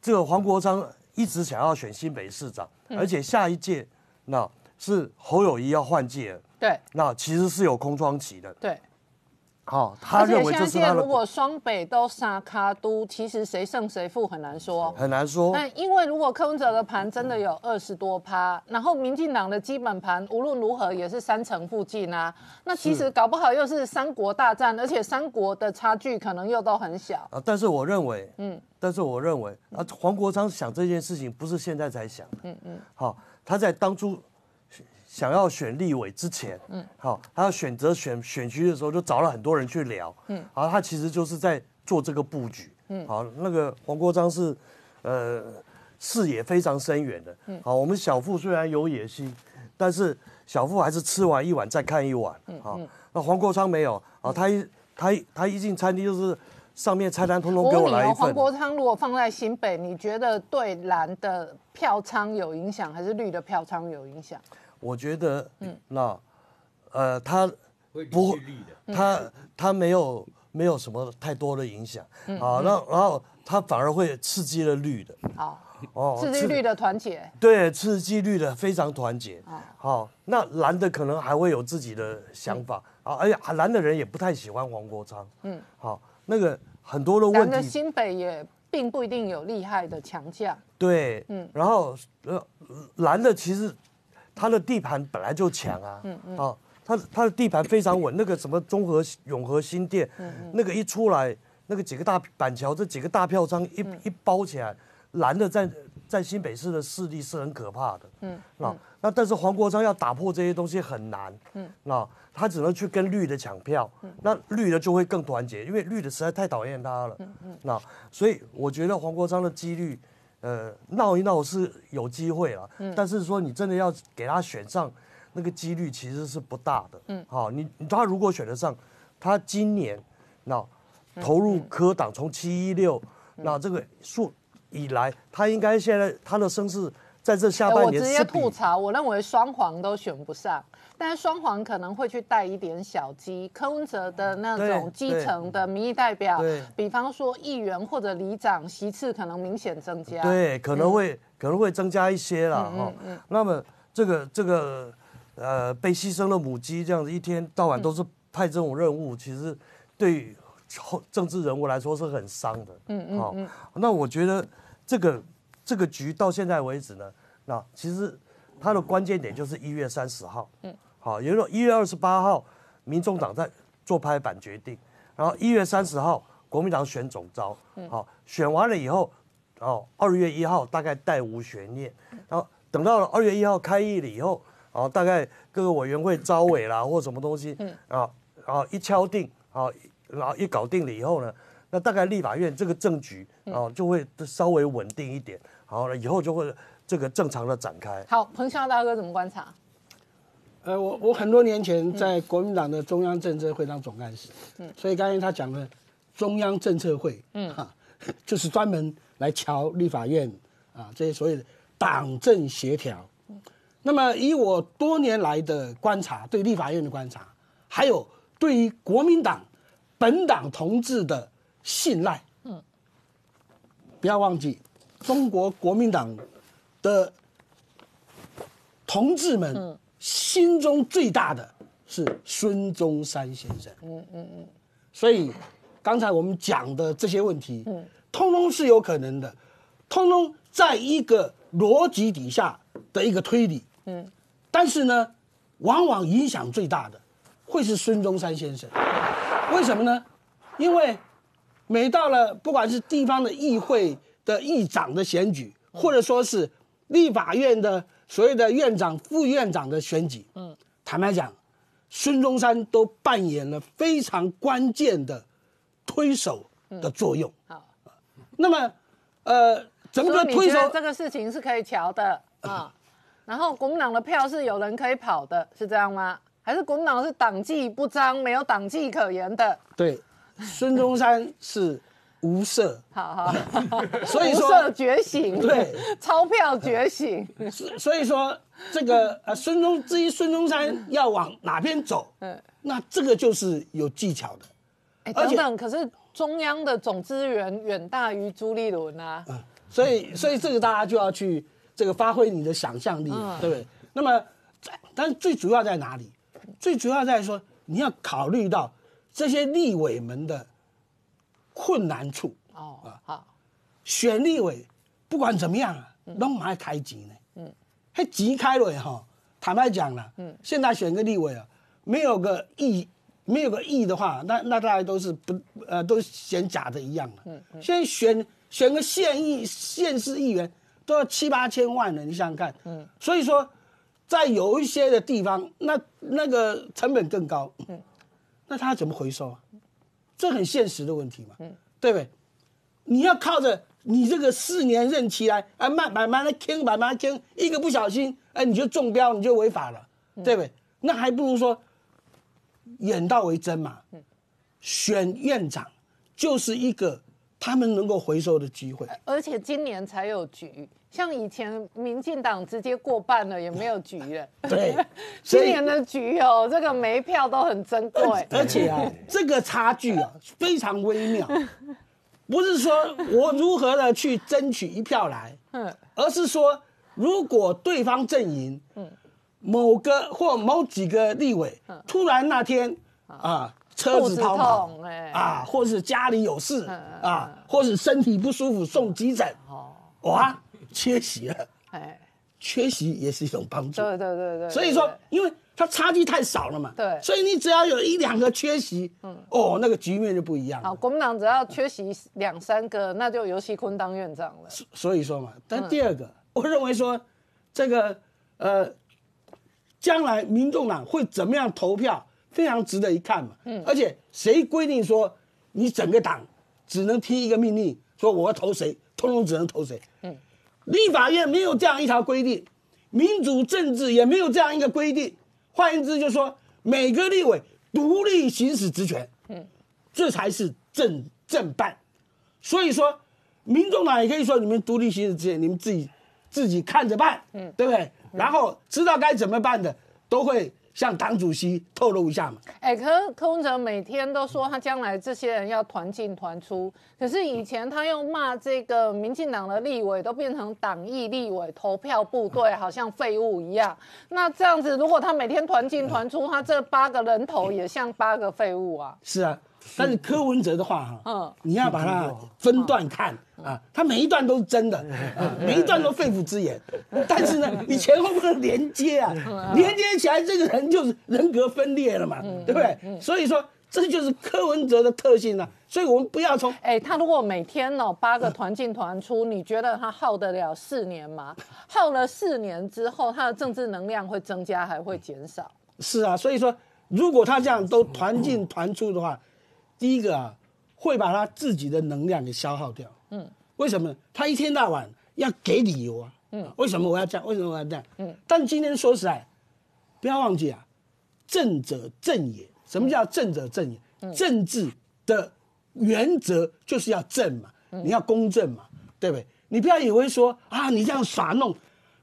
Speaker 4: 这个黄国昌一直想要选新北市长，而且下一届那是侯友谊要换届，对，那其实是有空窗期的，对。好，他认为就是如
Speaker 1: 果双北都杀卡都，其实谁胜谁负很难说，很难说。那因为如果柯文哲的盘真的有二十多趴，然后民进党的基本盘无论如何也是三成附近啊，那其实搞不好又是三国大战，而且三国的差距可能又都很小。
Speaker 4: 啊，但是我认为，嗯，但是我认为啊，黄国昌想这件事情不是现在才想，嗯嗯，好，他在当初。想要选立委之前，嗯，好，他要选择选选区的时候，就找了很多人去聊，嗯，好，他其实就是在做这个布局，嗯，好，那个黄国章是，呃，视野非常深远的，嗯，好，我们小富虽然有野心，但是小富还是吃完一碗再看一碗，嗯，好，那黄国昌没有，啊，他一他他一进餐厅就是上面菜单通通给我来一份。黄国
Speaker 1: 昌如果放在新北，你觉得对蓝的票仓有影响，还是绿的票仓有影响？
Speaker 4: 我觉得，那，呃，他不会，他他没有没有什么太多的影响，嗯、然后然后他反而会刺激了绿的，哦，刺激绿
Speaker 1: 的团结，
Speaker 4: 对，刺激绿的非常团结，好，那蓝的可能还会有自己的想法，啊，而且蓝的人也不太喜欢黄国昌，嗯，好，那个很多的问题，两的新
Speaker 1: 北也并不一定有厉害的强将，
Speaker 4: 对，嗯，然后呃，蓝的其实。他的地盘本来就强啊，啊，他他的地盘非常稳。那个什么中和永和新店，那个一出来，那个几个大板桥，这几个大票仓一一包起来，蓝的在在新北市的势力是很可怕的。嗯，那那但是黄国昌要打破这些东西很难。嗯，那他只能去跟绿的抢票。嗯，那绿的就会更团结，因为绿的实在太讨厌他了。嗯嗯，那所以我觉得黄国昌的几率。呃，闹一闹是有机会了，但是说你真的要给他选上，那个几率其实是不大的。嗯，好，你他如果选得上，他今年那投入科党从七一六那这个数以来，他应该现在他的声势在这下半年我直接
Speaker 1: 吐槽，我认为双黄都选不上。但是双黄可能会去带一点小鸡，柯文哲的那种基层的民意代表，比方说议员或者里长，席次可能明显增加。对，可能
Speaker 4: 会可能会增加一些了哈。那么这个这个呃被牺牲的母鸡这样子一天到晚都是派这种任务，其实对政治人物来说是很伤的。嗯嗯嗯。那我觉得这个这个局到现在为止呢，那其实。它的关键点就是一月三十号，嗯，好，也就是说一月二十八号，民众党在做拍板决定，然后一月三十号国民党选总招，好，选完了以后，哦，二月一号大概再无悬念，然后等到了二月一号开议了以后，哦，大概各个委员会招委啦或什么东西，嗯，啊，然后一敲定，啊，然后一搞定了以后呢，那大概立法院这个政局啊就会稍微稳定一点，好了以后就会。这个正常的展开。
Speaker 1: 好，彭笑大哥怎么观察？
Speaker 4: 呃，我我很多年前在国民党的中
Speaker 5: 央政策会当总干事，嗯，所以刚才他讲的中央政策会，嗯，哈，就是专门来瞧立法院啊，这些所谓党政协调。那么以我多年来的观察，对立法院的观察，还有对于国民党本党同志的信赖，嗯，不要忘记中国国民党。的同志们心中最大的是孙中山先生。嗯嗯嗯。所以刚才我们讲的这些问题，嗯，通通是有可能的，通通在一个逻辑底下的一个推理。嗯。但是呢，往往影响最大的会是孙中山先生。为什么呢？因为每到了不管是地方的议会的议长的选举，或者说是。立法院的所有的院长、副院长的选举，嗯，坦白讲，孙中山都扮演了非常关键的推手的作用。
Speaker 1: 好，那么，呃，整个推手这个事情是可以调的 啊。然后，国民党的票是有人可以跑的，是这样吗？还是国民党是党纪不彰，没有党纪可言的？
Speaker 5: 对，孙中山是。无色，
Speaker 1: 好好，所以说觉醒，对钞票觉醒，所所以
Speaker 5: 说这个呃孙中至于孙中山要往哪边走？嗯，那这个就是有技巧的，
Speaker 1: 哎，等等，可是中央的总资源远大于朱立伦啊，嗯，
Speaker 5: 所以所以这个大家就要去这个发挥你的想象力，对不对？那么，但是最主要在哪里？最主要在说你要考虑到这些立委们的。困难处
Speaker 1: 哦，好，
Speaker 5: 选立委不管怎么样，拢还要开钱呢。嗯，嘿，钱开了吼，坦白讲啦，嗯，现在选个立委啊，没有个亿，没有个亿的话，那那大家都是不，呃，都选假的一样的。嗯，现在选选个县议、县市议员都要七八千万呢，你想想看？嗯，所以说，在有一些的地方，那那个成本更高，嗯，那他怎么回收？这很现实的问题嘛，对不对？你要靠着你这个四年任期来，哎，慢慢慢的听，慢慢听，一个不小心，哎，你就中标，你就违法了，对不对？那还不如说眼到为真嘛，选院长就是一个。他们能够回收的机会，
Speaker 1: 而且今年才有局，像以前民进党直接过半了也没有局了。对，今年的局哦，这个每票都很珍贵。
Speaker 5: 而且啊，这个差距啊非常微妙，
Speaker 1: 不是说
Speaker 5: 我如何的去争取一票来，嗯，而是说如果对方阵营，嗯，某个或某几个立委突然那天啊。车子抛痛，
Speaker 1: 哎，啊，
Speaker 5: 或是家里有事，啊，或是身体不舒服送急诊，哦，哇，缺席了，哎，缺席也是一种帮助，对对对对，所以说，因为它差距太少了嘛，对，所以你只要有一两个缺席，嗯，哦，那个局面就不一样
Speaker 1: 了。好，国民党只要缺席两三个，那就尤锡坤当院长了。所
Speaker 5: 所以说嘛，但第二个，我认为说，这个呃，将来民众党会怎么样投票？非常值得一看嘛，嗯，而且谁规定说你整个党只能听一个命令，说我要投谁，通通只能投谁，嗯，立法院没有这样一条规定，民主政治也没有这样一个规定。换言之，就是说每个立委独立行使职权，嗯，这才是正正办。所以说，民众党也可以说你们独立行使职权，你们自己自己看着办，嗯，对不对？然后知道该怎么办的都会。向党主席透露一下嘛？
Speaker 1: 哎，可柯文哲每天都说他将来这些人要团进团出，可是以前他又骂这个民进党的立委都变成党议立委，投票部队好像废物一样。那这样子，如果他每天团进团出，他这八个人头也像八个废物啊？
Speaker 5: 是啊。但是柯文哲的话哈，嗯，你要把它分段看啊，他每一段都是真的，每一段都肺腑之言。但是呢，你前后不能连接啊，连接起来这个人就是人格分裂了嘛，对不对？所
Speaker 1: 以说这就是柯文哲的特性啊。所以我们不要从哎，他如果每天哦八个团进团出，你觉得他耗得了四年吗？耗了四年之后，他的政治能量会增加还会减少？
Speaker 5: 是啊，所以说如果他这样都团进团出的话。第一个啊，会把他自己的能量给消耗掉。嗯，为什么他一天到晚要给理由啊？嗯，为什么我要这样？为什么我要这样？嗯，但今天说实在，不要忘记啊，正者正也。什么叫正者正也？嗯，政治的原则就是要正嘛，你要公正嘛，对不对？你不要以为说啊，你这样耍弄，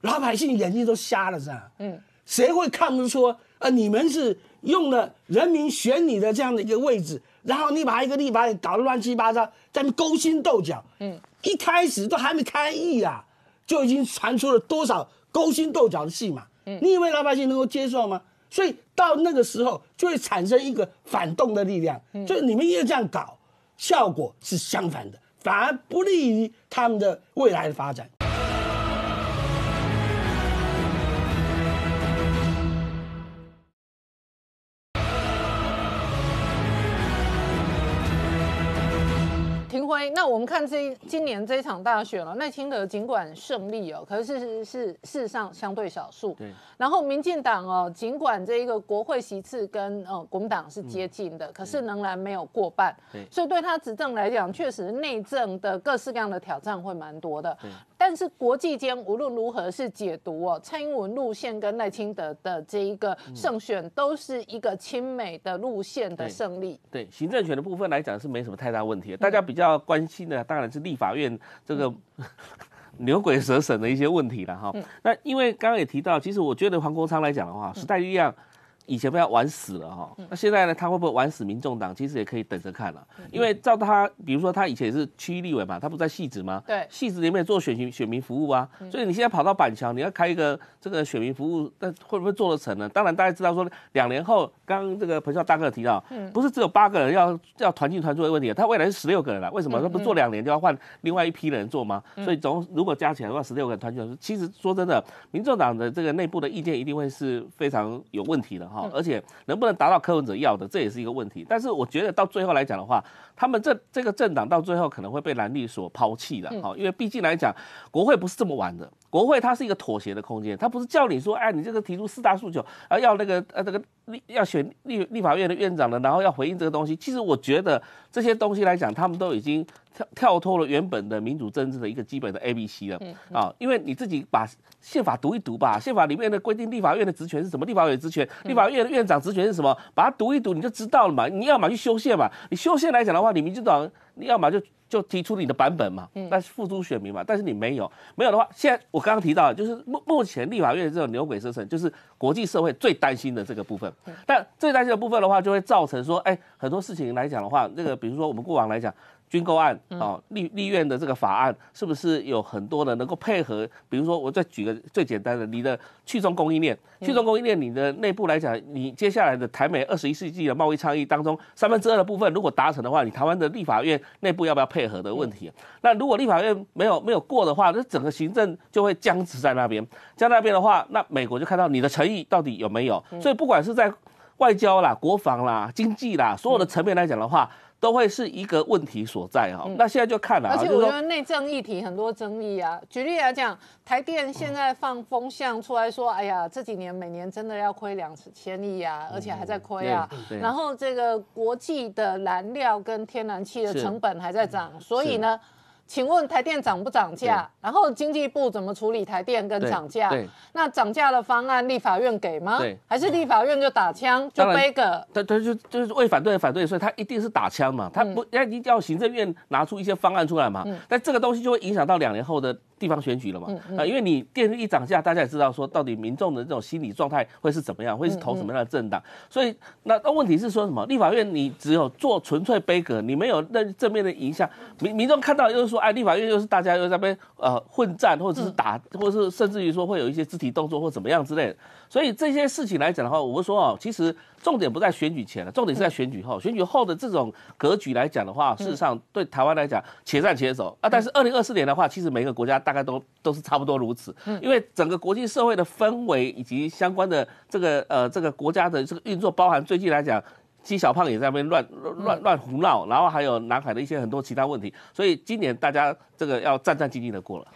Speaker 5: 老百姓眼睛都瞎了是吧？嗯，谁会看不出啊？你们是用了人民选你的这样的一个位置。然后你把一个立法会搞得乱七八糟，在勾心斗角，嗯，一开始都还没开议啊，就已经传出了多少勾心斗角的戏码，嗯，你以为老百姓能够接受吗？所以到那个时候就会产生一个反动的力量，就你们越这样搞，效果是相反的，反而不利于他们的未来的发展。
Speaker 1: 那我们看这今年这一场大选了，赖清德尽管胜利哦，可是是是是上相对少数。对，然后民进党哦，尽管这一个国会席次跟呃国民党是接近的，可是仍然没有过半。对，所以对他执政来讲，确实内政的各式各样的挑战会蛮多的。但是国际间无论如何是解读哦，蔡英文路线跟赖清德的这一个胜选都是一个亲美的路线的胜利。
Speaker 6: 对行政权的部分来讲是没什么太大问题，大家比较关心的当然是立法院这个 牛鬼蛇神的一些问题了哈。那因为刚刚也提到，其实我觉得黄国昌来讲的话，时代力量。以前被他玩死了哈，那现在呢？他会不会玩死民众党？其实也可以等着看了，因为照他，比如说他以前也是区立委嘛，他不在戏子吗？对，戏子里面做选民选民服务啊，所以你现在跑到板桥，你要开一个这个选民服务，那会不会做得成呢？当然，大家知道说，两年后刚这个彭少大哥提到，不是只有八个人要要团进团出的问题，他未来是十六个人了。为什么？他不做两年就要换另外一批人做吗？所以总如果加起来的话，十六个人团进团出，其实说真的，民众党的这个内部的意见一定会是非常有问题的哈。而且能不能达到柯文哲要的，这也是一个问题。但是我觉得到最后来讲的话，他们这这个政党到最后可能会被蓝绿所抛弃了哈，因为毕竟来讲，国会不是这么玩的。国会它是一个妥协的空间，它不是叫你说，哎，你这个提出四大诉求，啊，要那个呃这个立要选立立法院的院长的，然后要回应这个东西。其实我觉得这些东西来讲，他们都已经跳跳脱了原本的民主政治的一个基本的 A B C 了啊。因为你自己把宪法读一读吧，宪法里面的规定，立法院的职权是什么？立法院职权，立法院的院长职权是什么？把它读一读，你就知道了嘛。你要么去修宪嘛，你修宪来讲的话，你民主党，你要么就。就提出你的版本嘛，那付诸选民嘛，但是你没有，没有的话，现在我刚刚提到，就是目目前立法院这种牛鬼蛇神，就是国际社会最担心的这个部分。但最担心的部分的话，就会造成说，哎，很多事情来讲的话，那个比如说我们过往来讲。军购案啊，立立院的这个法案是不是有很多的能够配合？比如说，我再举个最简单的，你的去中供应链，去中供应链，你的内部来讲，你接下来的台美二十一世纪的贸易倡议当中，三分之二的部分如果达成的话，你台湾的立法院内部要不要配合的问题？那如果立法院没有没有过的话，那整个行政就会僵持在那边，在那边的话，那美国就看到你的诚意到底有没有？所以，不管是在外交啦、国防啦、经济啦，所有的层面来讲的话。都会是一个问题所在哈，那现在就看了。而且我觉得
Speaker 1: 内政议题很多争议啊。举例来讲，台电现在放风向出来说，哎呀，这几年每年真的要亏两千亿啊，而且还在亏啊。然后这个国际的燃料跟天然气的成本还在涨，所以呢。请问台电涨不涨价？然后经济部怎么处理台电跟涨价？那涨价的方案，立法院给吗？还是立法院就打枪就背个？
Speaker 6: 他他就就是为反对反对，所以他一定是打枪嘛？他不，要、一定要行政院拿出一些方案出来嘛？但这个东西就会影响到两年后的。地方选举了嘛？啊，因为你电力一涨价，大家也知道说到底民众的这种心理状态会是怎么样，会是投什么样的政党？所以那那问题是说什么？立法院你只有做纯粹悲葛，你没有那正面的影响，民民众看到又是说哎，立法院又是大家又在边呃混战，或者是打，或者是甚至于说会有一些肢体动作或怎么样之类的。所以这些事情来讲的话，我们说哦，其实。重点不在选举前了，重点是在选举后。选举后的这种格局来讲的话，事实上对台湾来讲，且战且走啊。但是二零二四年的话，其实每个国家大概都都是差不多如此，因为整个国际社会的氛围以及相关的这个呃这个国家的这个运作，包含最近来讲，基小胖也在那边乱乱乱胡闹，然后还有南海的一些很多其他问题，所以今年大家这个要战战兢兢的过了。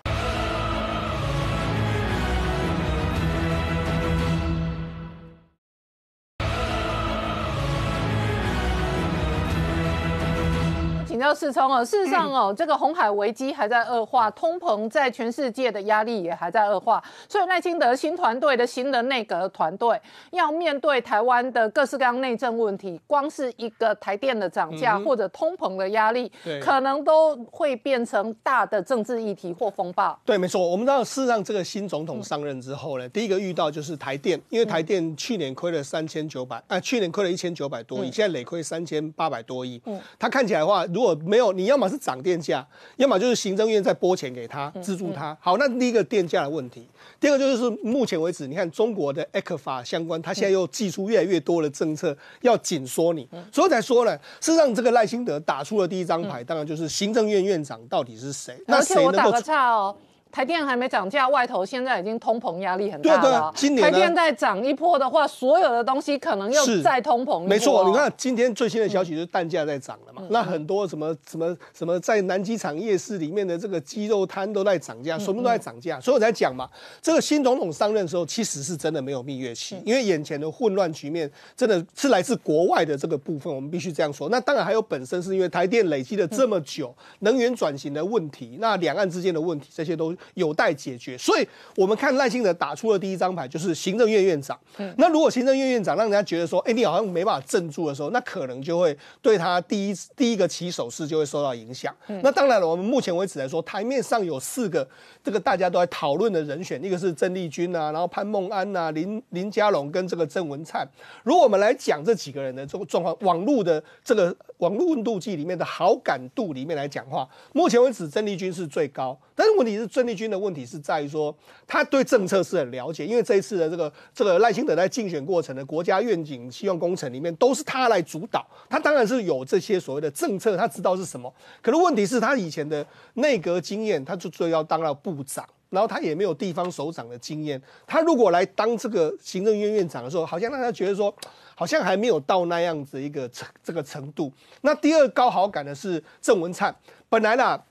Speaker 1: 史聪哦，事实上哦，这个红海危机还在恶化，通膨在全世界的压力也还在恶化，所以赖清德新团队的新的内阁团队要面对台湾的各式各样内政问题，光是一个台电的涨价或者通膨的压力，可能都会变成大的政治议题或风暴。
Speaker 7: 对，没错，我们知道事实上这个新总统上任之后呢，第一个遇到就是台电，因为台电去年亏了三千九百，啊，去年亏了一千九百多亿，现在累亏三千八百多亿。嗯，他看起来的话，如果没有，你要么是涨电价，要么就是行政院在拨钱给他资助他。好，那第一个电价的问题，第二个就是目前为止，你看中国的 ECFA 相关，他现在又寄出越来越多的政策要紧缩你，所以才说事是让这个赖幸德打出的第一张牌，当然就是行政院院长到底是谁，那谁能
Speaker 1: 够？台电还没涨价，外头现在已经通膨压力很大啊！台电再涨一波的话，所有的东西可能又再通膨。没错，你
Speaker 7: 看今天最新的消息就是蛋价在涨了嘛？那很多什么什么什么在南机场夜市里面的这个鸡肉摊都在涨价，什么都在涨价。所以我才讲嘛，这个新总统上任的时候，其实是真的没有蜜月期，因为眼前的混乱局面真的是来自国外的这个部分，我们必须这样说。那当然还有本身是因为台电累积了这么久能源转型的问题，那两岸之间的问题，这些都。有待解决，所以我们看赖清德打出的第一张牌就是行政院院长。那如果行政院院长让人家觉得说，哎，你好像没办法镇住的时候，那可能就会对他第一第一个起手式就会受到影响。那当然了，我们目前为止来说，台面上有四个。这个大家都在讨论的人选，一个是郑丽君啊，然后潘孟安呐，林林佳龙跟这个郑文灿。如果我们来讲这几个人的这个状况，网络的这个网络温度计里面的好感度里面来讲话，目前为止郑丽君是最高。但是问题是，郑丽君的问题是在于说，他对政策是很了解，因为这一次的这个这个耐心等待竞选过程的国家愿景希望工程里面，都是他来主导，他当然是有这些所谓的政策，他知道是什么。可是问题是，他以前的内阁经验，他就最要当了部部长，然后他也没有地方首长的经验，他如果来当这个行政院院长的时候，好像让他觉得说，好像还没有到那样子一个程这个程度。那第二高好感的是郑文灿，本来啦。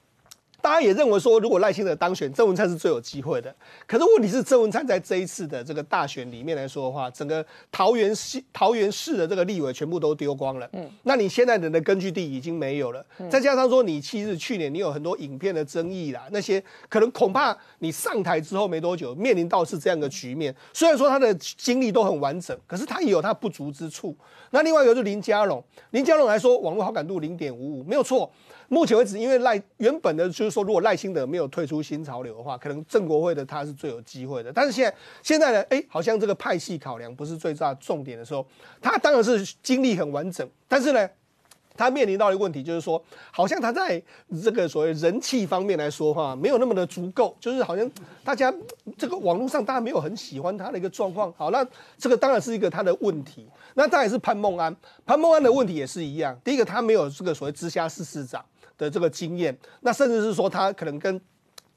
Speaker 7: 大家也认为说，如果赖清德当选，郑文灿是最有机会的。可是问题是，郑文灿在这一次的这个大选里面来说的话，整个桃园市桃园市的这个立委全部都丢光了。嗯，那你现在人的根据地已经没有了。再加上说，你其实去年你有很多影片的争议啦，那些可能恐怕你上台之后没多久，面临到是这样的局面。虽然说他的经历都很完整，可是他也有他不足之处。那另外一个就是林佳龙，林佳龙来说，网络好感度零点五五，没有错。目前为止，因为赖原本的就是说，如果赖清德没有退出新潮流的话，可能郑国会的他是最有机会的。但是现在现在呢，哎，好像这个派系考量不是最大重点的时候，他当然是精力很完整，但是呢，他面临到的问题就是说，好像他在这个所谓人气方面来说话没有那么的足够，就是好像大家这个网络上大家没有很喜欢他的一个状况。好，那这个当然是一个他的问题。那当然是潘孟安，潘孟安的问题也是一样。第一个，他没有这个所谓直辖市市长。的这个经验，那甚至是说他可能跟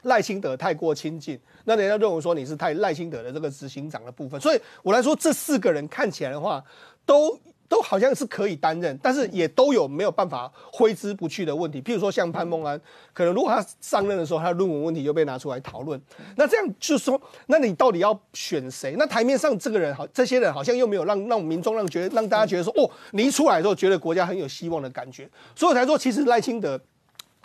Speaker 7: 赖清德太过亲近，那人家认为说你是太赖清德的这个执行长的部分。所以，我来说这四个人看起来的话，都都好像是可以担任，但是也都有没有办法挥之不去的问题。譬如说像潘孟安，可能如果他上任的时候，他的论文问题就被拿出来讨论。那这样就是说，那你到底要选谁？那台面上这个人好，这些人好像又没有让让民众让觉得让大家觉得说，哦，你一出来时候觉得国家很有希望的感觉。所以才说，其实赖清德。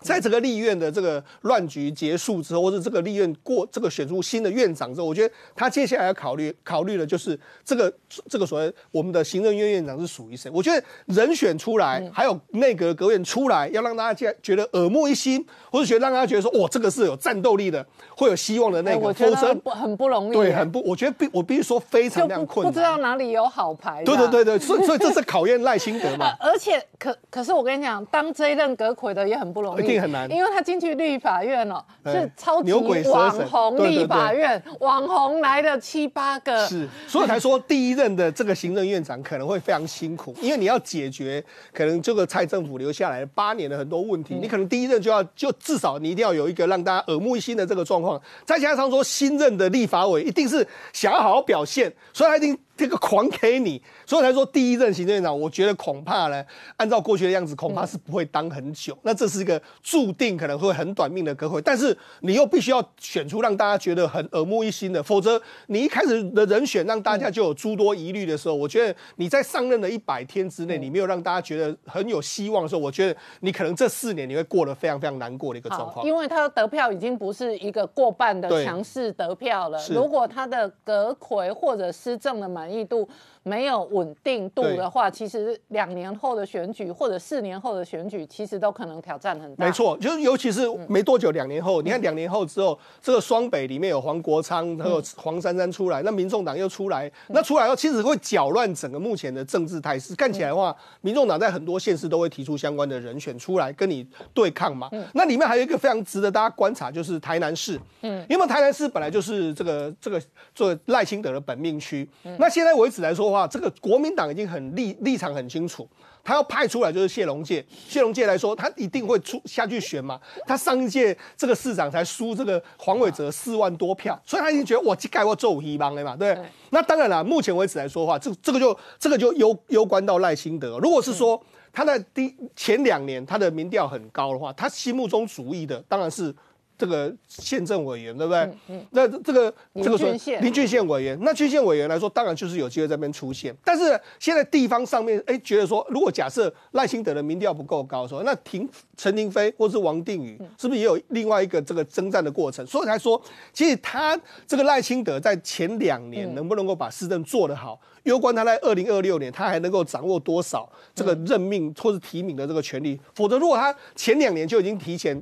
Speaker 7: 在整个立院的这个乱局结束之后，或者这个立院过这个选出新的院长之后，我觉得他接下来要考虑考虑的就是这个这个所谓我们的行政院院长是属于谁。我觉得人选出来，还有内阁阁员出来，要让大家觉得耳目一新，或者觉得让大家觉得说哦，这个是有战斗力的，会有希望的那个，否则
Speaker 1: 很不容易。对，很
Speaker 7: 不，我觉得必我必须说非常非常困难。不不知道
Speaker 1: 哪里有好牌。对对对
Speaker 7: 对，所以所以这是 考验赖清德嘛。
Speaker 1: 而且可可是我跟你讲，当这一任阁魁的也很不容易。很难，因为他进去立法院了，是超级网红立法院，网红来的七八个，是，所以才
Speaker 7: 说第一任的这个行政院长可能会非常辛苦，因为你要解决可能这个蔡政府留下来八年的很多问题，你可能第一任就要就至少你一定要有一个让大家耳目一新的这个状况，再加上说新任的立法委一定是想要好好表现，所以他一定。这个狂 K 你，所以才说第一任行政院长，我觉得恐怕呢，按照过去的样子，恐怕是不会当很久。那这是一个注定可能会很短命的阁揆。但是你又必须要选出让大家觉得很耳目一新的，否则你一开始的人选让大家就有诸多疑虑的时候，我觉得你在上任的一百天之内，你没有让大家觉得很有希望的时候，我觉得你可能这四年你会过得非常非常难过的一个状况。因
Speaker 1: 为他得票已经不是一个过半的强势得票了，如果他的阁魁或者施政的满意度没有稳定度的话，其实两年后的选举或者四年后的选举，其实都可能挑战很大。没
Speaker 7: 错，就是尤其是没多久两年后，你看两年后之后，这个双北里面有黄国昌还有黄珊珊出来，那民众党又出来，那出来后其实会搅乱整个目前的政治态势。看起来的话，民众党在很多县市都会提出相关的人选出来跟你对抗嘛。那里面还有一个非常值得大家观察，就是台南市，嗯，因为台南市本来就是这个这个做赖清德的本命区，那。现在为止来说的话，这个国民党已经很立立场很清楚，他要派出来就是谢龙介。谢龙介来说，他一定会出下去选嘛？他上一届这个市长才输这个黄伟哲四万多票，所以他已经觉得我盖我做黑帮的嘛，对不那当然了，目前为止来说话，这这个就这个就攸攸关到赖清德。如果是说他在第前两年他的民调很高的话，他心目中主意的当然是。这个县政委员对不对？那这个这个是林俊县委员，那郡县委员来说，当然就是有机会那边出现。但是现在地方上面，哎，觉得说，如果假设赖清德的民调不够高，说，那停陈廷飞或是王定宇，是不是也有另外一个这个征战的过程？所以才说，其实他这个赖清德在前两年能不能够把市政做得好，攸关他在二零二六年他还能够掌握多少这个任命或是提名的这个权利。否则，如果他前两年就已经提前。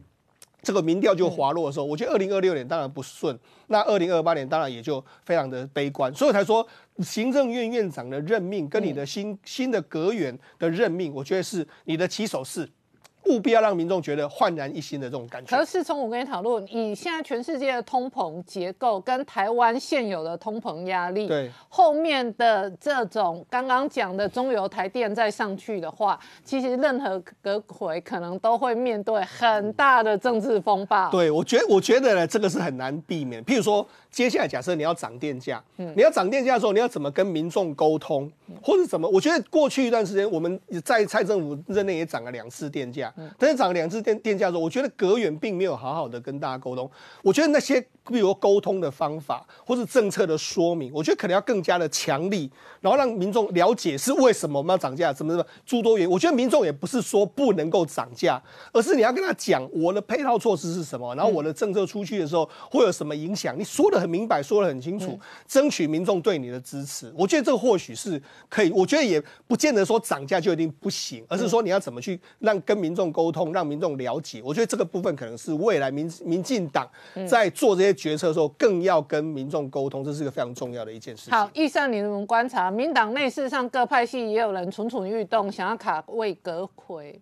Speaker 7: 这个民调就滑落的时候，我觉得二零二六年当然不顺，那二零二八年当然也就非常的悲观，所以才说行政院院长的任命跟你的新新的阁员的任命，我觉得是你的起手式。务必要让民众觉得焕然一新的这种感
Speaker 1: 觉。可是从我跟你讨论，以现在全世界的通膨结构跟台湾现有的通膨压力，对后面的这种刚刚讲的中油台电再上去的话，其实任何个回可能都会面对很大的政治风暴。对，
Speaker 7: 我觉我觉得呢，这个是很难避免。譬如说，接下来假设你要涨电价，你要涨电价的时候，你要怎么跟民众沟通，或者怎么？我觉得过去一段时间我们在蔡政府任内也涨了两次电价。但是涨两次电电价的时候，我觉得隔远并没有好好的跟大家沟通。我觉得那些，比如沟通的方法或者政策的说明，我觉得可能要更加的强力，然后让民众了解是为什么我们要涨价，怎么怎么诸多原因。我觉得民众也不是说不能够涨价，而是你要跟他讲我的配套措施是什么，然后我的政策出去的时候会有什么影响。你说的很明白，说的很清楚，争取民众对你的支持。我觉得这个或许是可以。我觉得也不见得说涨价就一定不行，而是说你要怎么去让跟民众。沟通让民众了解，我觉得这个部分可能是未来民民进党在做这些决策的时候，更要跟民众沟通，这是一个非常重要的一件事。好，
Speaker 1: 以上你们观察，民党内事上各派系也有人蠢蠢欲动，想要卡位阁魁。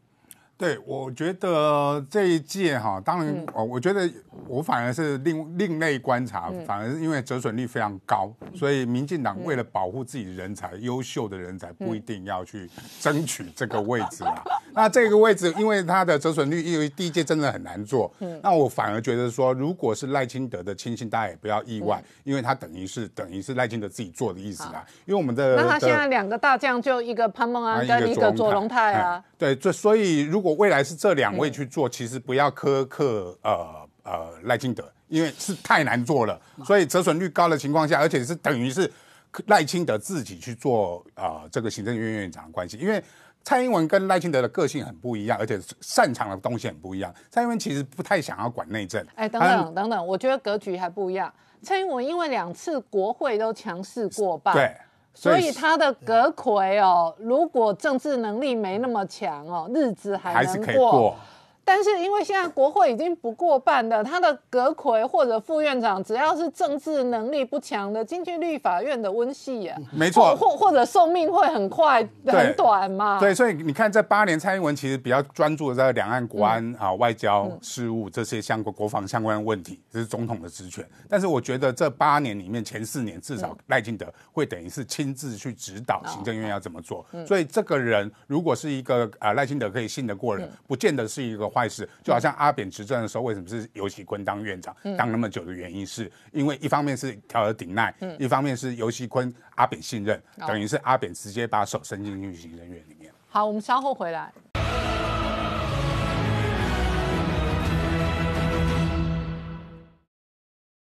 Speaker 3: 对，我觉得这一届哈，当然哦，我觉得我反而是另另类观察，反而是因为折损率非常高，所以民进党为了保护自己的人才，优秀的人才不一定要去争取这个位置啊。那这个位置，因为它的折损率，因为第一届真的很难做。那我反而觉得说，如果是赖清德的亲信，大家也不要意外，因为他等于是等于是赖清德自己做的意思啦。因为我们的那他现在
Speaker 1: 两个大将，就一个潘孟安跟一个左龙泰啊。
Speaker 3: 对，这所以如果。我果未来是这两位去做，其实不要苛刻呃呃赖清德，因为是太难做了，所以折损率高的情况下，而且是等于是赖清德自己去做啊这个行政院院长的关系，因为蔡英文跟赖清德的个性很不一样，而且擅长的东西很不一样。蔡英文其实不太想要管内政，
Speaker 1: 哎等等等等，我觉得格局还不一样。蔡英文因为两次国会都强势过半，对。所以他的阁魁哦，如果政治能力没那么强哦，日子还能过。但是因为现在国会已经不过半的，他的阁魁或者副院长，只要是政治能力不强的，进去立法院的温系啊，没错，或或者寿命会很快很短嘛。对，
Speaker 3: 所以你看这八年蔡英文其实比较专注在两岸国安啊、外交事务这些相关国防相关问题，这是总统的职权。但是我觉得这八年里面前四年至少赖清德会等于是亲自去指导行政院要怎么做。所以这个人如果是一个啊赖清德可以信得过人，不见得是一个。坏事就好像阿扁执政的时候，为什么是尤喜坤当院长当那么久的原因，是因为一方面是调了顶赖，嗯，一方面是尤喜坤阿扁信任，等于是阿扁直接把手伸进运行人员里
Speaker 1: 面。好，我们稍后回来。